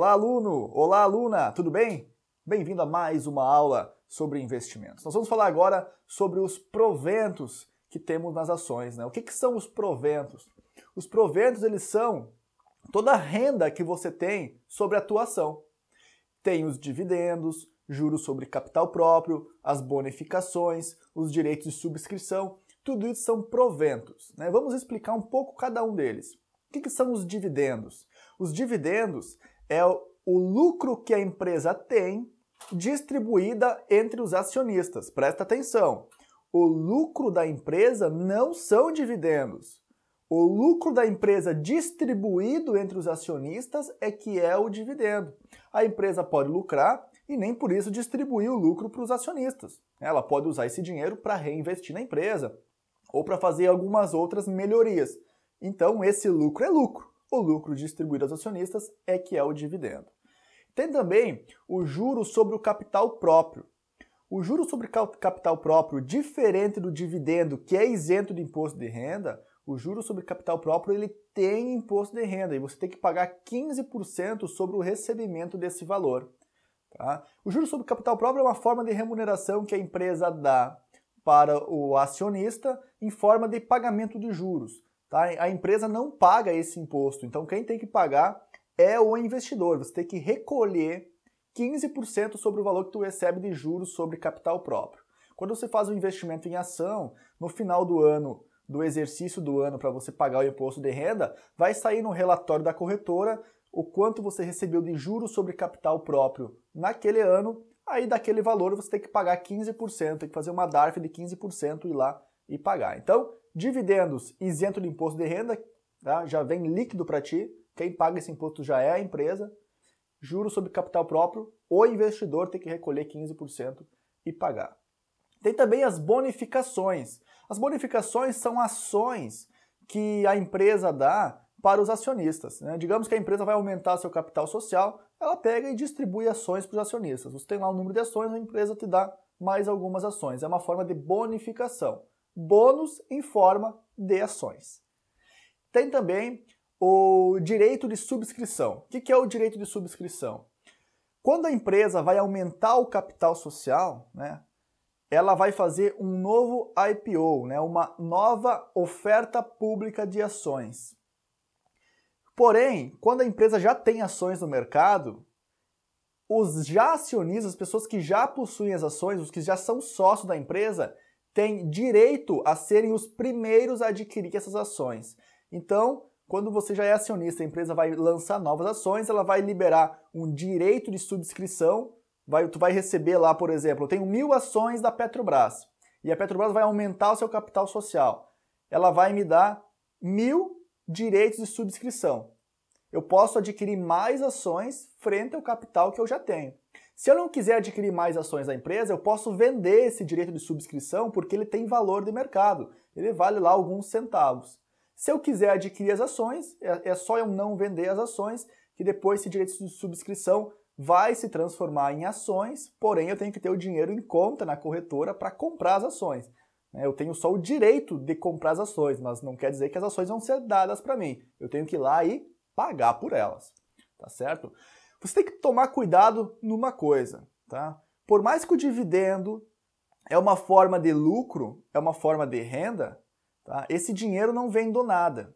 Olá, aluno! Olá, aluna! Tudo bem? Bem-vindo a mais uma aula sobre investimentos. Nós vamos falar agora sobre os proventos que temos nas ações. Né? O que, que são os proventos? Os proventos, eles são toda a renda que você tem sobre a tua ação. Tem os dividendos, juros sobre capital próprio, as bonificações, os direitos de subscrição. Tudo isso são proventos. Né? Vamos explicar um pouco cada um deles. O que, que são os dividendos? Os dividendos é o lucro que a empresa tem distribuída entre os acionistas. Presta atenção. O lucro da empresa não são dividendos. O lucro da empresa distribuído entre os acionistas é que é o dividendo. A empresa pode lucrar e nem por isso distribuir o lucro para os acionistas. Ela pode usar esse dinheiro para reinvestir na empresa ou para fazer algumas outras melhorias. Então, esse lucro é lucro o lucro distribuído aos acionistas é que é o dividendo. Tem também o juro sobre o capital próprio. O juro sobre capital próprio, diferente do dividendo, que é isento de imposto de renda, o juro sobre capital próprio ele tem imposto de renda e você tem que pagar 15% sobre o recebimento desse valor. Tá? O juro sobre capital próprio é uma forma de remuneração que a empresa dá para o acionista em forma de pagamento de juros. Tá? A empresa não paga esse imposto, então quem tem que pagar é o investidor. Você tem que recolher 15% sobre o valor que tu recebe de juros sobre capital próprio. Quando você faz um investimento em ação, no final do ano, do exercício do ano para você pagar o imposto de renda, vai sair no relatório da corretora o quanto você recebeu de juros sobre capital próprio naquele ano, aí daquele valor você tem que pagar 15%, tem que fazer uma DARF de 15% e ir lá e pagar. Então, Dividendos isento de imposto de renda, tá? já vem líquido para ti, quem paga esse imposto já é a empresa. Juros sobre capital próprio, o investidor tem que recolher 15% e pagar. Tem também as bonificações. As bonificações são ações que a empresa dá para os acionistas. Né? Digamos que a empresa vai aumentar seu capital social, ela pega e distribui ações para os acionistas. Você tem lá o um número de ações, a empresa te dá mais algumas ações. É uma forma de bonificação bônus em forma de ações. Tem também o direito de subscrição. O que é o direito de subscrição? Quando a empresa vai aumentar o capital social, né, ela vai fazer um novo IPO, né, uma nova oferta pública de ações. Porém, quando a empresa já tem ações no mercado, os já acionistas, as pessoas que já possuem as ações, os que já são sócios da empresa, têm direito a serem os primeiros a adquirir essas ações. Então, quando você já é acionista, a empresa vai lançar novas ações, ela vai liberar um direito de subscrição. Vai, tu vai receber lá, por exemplo, eu tenho mil ações da Petrobras e a Petrobras vai aumentar o seu capital social. Ela vai me dar mil direitos de subscrição. Eu posso adquirir mais ações frente ao capital que eu já tenho. Se eu não quiser adquirir mais ações da empresa, eu posso vender esse direito de subscrição porque ele tem valor de mercado, ele vale lá alguns centavos. Se eu quiser adquirir as ações, é, é só eu não vender as ações, que depois esse direito de subscrição vai se transformar em ações, porém eu tenho que ter o dinheiro em conta na corretora para comprar as ações. Né? Eu tenho só o direito de comprar as ações, mas não quer dizer que as ações vão ser dadas para mim. Eu tenho que ir lá e pagar por elas, tá certo? Você tem que tomar cuidado numa coisa, tá? Por mais que o dividendo é uma forma de lucro, é uma forma de renda, tá? esse dinheiro não vem do nada.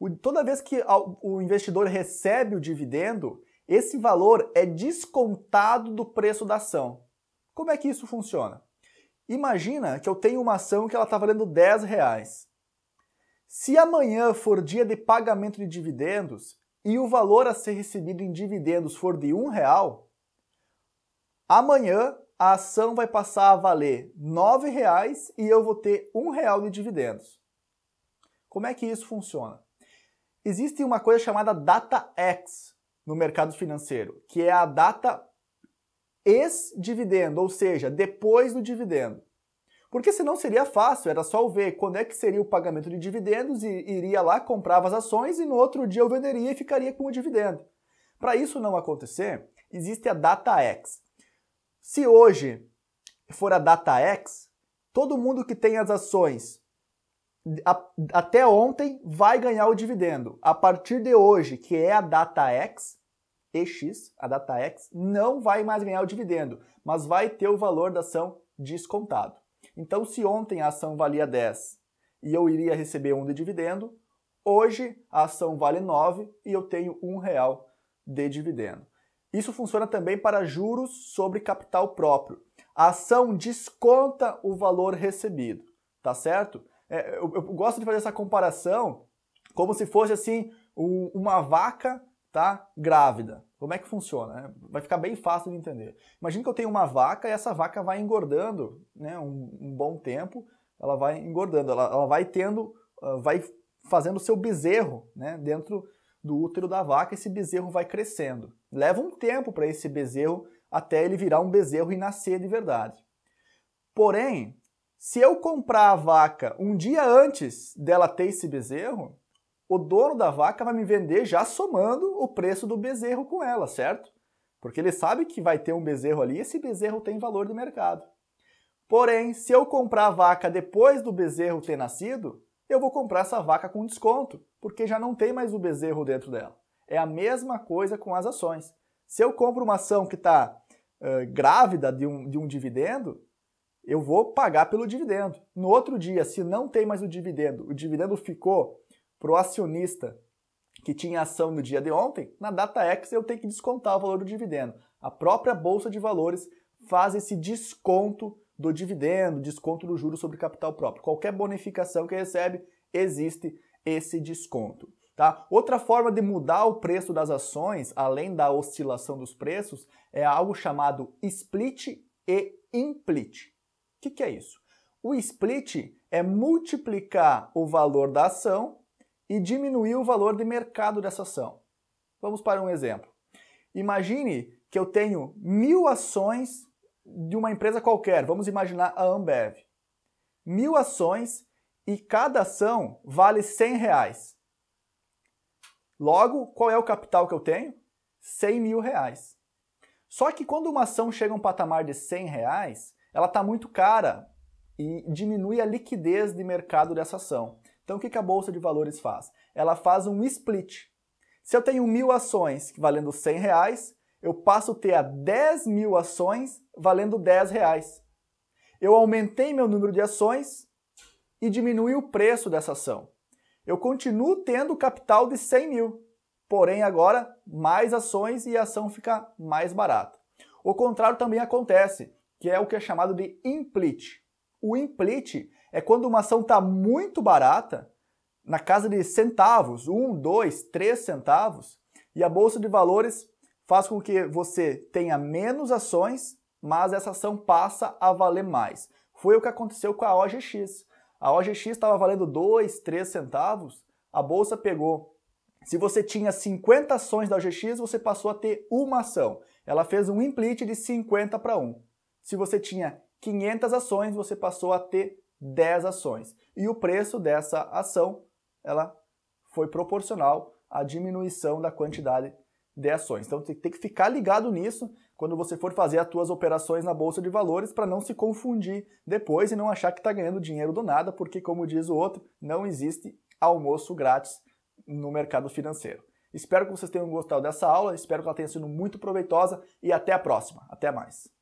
O, toda vez que o investidor recebe o dividendo, esse valor é descontado do preço da ação. Como é que isso funciona? Imagina que eu tenho uma ação que ela está valendo 10 reais. Se amanhã for dia de pagamento de dividendos, e o valor a ser recebido em dividendos for de um real, amanhã a ação vai passar a valer nove reais e eu vou ter um real de dividendos. Como é que isso funciona? Existe uma coisa chamada data X no mercado financeiro, que é a data ex-dividendo, ou seja, depois do dividendo. Porque senão seria fácil, era só ver quando é que seria o pagamento de dividendos e iria lá, comprava as ações e no outro dia eu venderia e ficaria com o dividendo. Para isso não acontecer, existe a data X. Se hoje for a data X, todo mundo que tem as ações até ontem vai ganhar o dividendo. A partir de hoje, que é a data X, EX, a data X, não vai mais ganhar o dividendo, mas vai ter o valor da ação descontado. Então, se ontem a ação valia 10 e eu iria receber 1 de dividendo, hoje a ação vale 9 e eu tenho 1 real de dividendo. Isso funciona também para juros sobre capital próprio. A ação desconta o valor recebido, tá certo? É, eu, eu, gosto de fazer essa comparação como se fosse assim um, uma vaca tá grávida. Como é que funciona? Né? Vai ficar bem fácil de entender. Imagina que eu tenho uma vaca e essa vaca vai engordando né, um, um bom tempo, ela vai engordando, ela, ela vai tendo, uh, vai fazendo o seu bezerro né, dentro do útero da vaca, esse bezerro vai crescendo. Leva um tempo para esse bezerro até ele virar um bezerro e nascer de verdade. Porém, se eu comprar a vaca um dia antes dela ter esse bezerro, o dono da vaca vai me vender já somando o preço do bezerro com ela, certo? Porque ele sabe que vai ter um bezerro ali e esse bezerro tem valor de mercado. Porém, se eu comprar a vaca depois do bezerro ter nascido, eu vou comprar essa vaca com desconto, porque já não tem mais o bezerro dentro dela. É a mesma coisa com as ações. Se eu compro uma ação que está uh, grávida de um, de um dividendo, eu vou pagar pelo dividendo. No outro dia, se não tem mais o dividendo, o dividendo ficou para o acionista que tinha ação no dia de ontem, na data X eu tenho que descontar o valor do dividendo. A própria Bolsa de Valores faz esse desconto do dividendo, desconto do juro sobre capital próprio. Qualquer bonificação que recebe, existe esse desconto. Tá? Outra forma de mudar o preço das ações, além da oscilação dos preços, é algo chamado split e implit. O que, que é isso? O split é multiplicar o valor da ação e diminuir o valor de mercado dessa ação. Vamos para um exemplo. Imagine que eu tenho mil ações de uma empresa qualquer, vamos imaginar a Ambev. Mil ações e cada ação vale 100 reais. Logo, qual é o capital que eu tenho? 100 mil reais. Só que quando uma ação chega a um patamar de 100 reais, ela está muito cara e diminui a liquidez de mercado dessa ação. Então o que a bolsa de valores faz? Ela faz um split. Se eu tenho mil ações valendo 100 reais, eu passo a ter a 10 mil ações valendo 10 reais. Eu aumentei meu número de ações e diminui o preço dessa ação. Eu continuo tendo capital de 100 mil, porém agora mais ações e a ação fica mais barata. O contrário também acontece, que é o que é chamado de implit. O implit é quando uma ação está muito barata, na casa de centavos, um, dois, três centavos, e a bolsa de valores faz com que você tenha menos ações, mas essa ação passa a valer mais. Foi o que aconteceu com a OGX. A OGX estava valendo 2, 3 centavos, a bolsa pegou. Se você tinha 50 ações da OGX, você passou a ter uma ação. Ela fez um implite de 50 para 1. Se você tinha 500 ações, você passou a ter 10 ações. E o preço dessa ação, ela foi proporcional à diminuição da quantidade de ações. Então tem que ficar ligado nisso quando você for fazer as suas operações na bolsa de valores para não se confundir depois e não achar que está ganhando dinheiro do nada, porque como diz o outro, não existe almoço grátis no mercado financeiro. Espero que vocês tenham gostado dessa aula, espero que ela tenha sido muito proveitosa e até a próxima. Até mais.